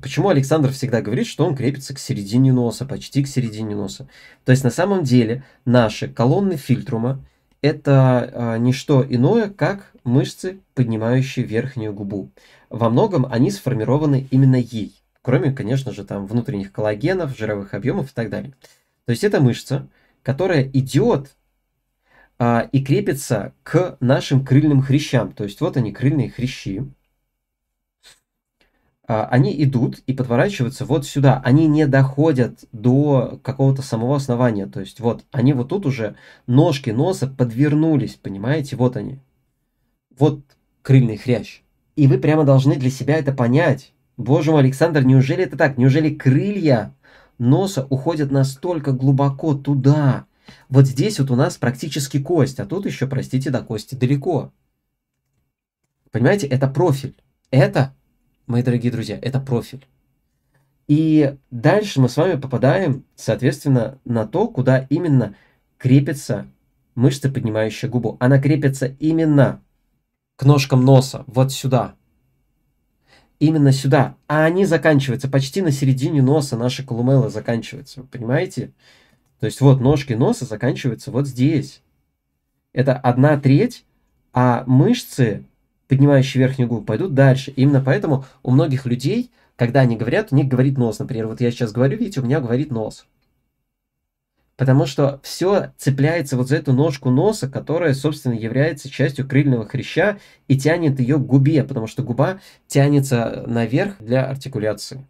Почему Александр всегда говорит, что он крепится к середине носа, почти к середине носа? То есть на самом деле наши колонны фильтрума это э, не что иное, как мышцы, поднимающие верхнюю губу. Во многом они сформированы именно ей, кроме, конечно же, там внутренних коллагенов, жировых объемов и так далее. То есть это мышца, которая идет э, а, и крепится к нашим крыльным хрящам. То есть вот они крыльные хрящи, а, они идут и подворачиваются вот сюда. Они не доходят до какого-то самого основания. То есть вот они вот тут уже ножки носа подвернулись, понимаете? Вот они. Вот крыльный хрящ. И вы прямо должны для себя это понять. Боже мой, Александр, неужели это так? Неужели крылья носа уходят настолько глубоко туда? Вот здесь вот у нас практически кость, а тут еще, простите, до кости далеко. Понимаете, это профиль. Это мои дорогие друзья, это профиль. И дальше мы с вами попадаем, соответственно, на то, куда именно крепится мышца, поднимающая губу. Она крепится именно к ножкам носа, вот сюда. Именно сюда. А они заканчиваются почти на середине носа, наши колумелы заканчиваются, понимаете? То есть вот ножки носа заканчиваются вот здесь. Это одна треть, а мышцы поднимающие верхнюю губу, пойдут дальше. именно поэтому у многих людей, когда они говорят, у них говорит нос. Например, вот я сейчас говорю, видите, у меня говорит нос. Потому что все цепляется вот за эту ножку носа, которая, собственно, является частью крыльного хряща и тянет ее к губе, потому что губа тянется наверх для артикуляции.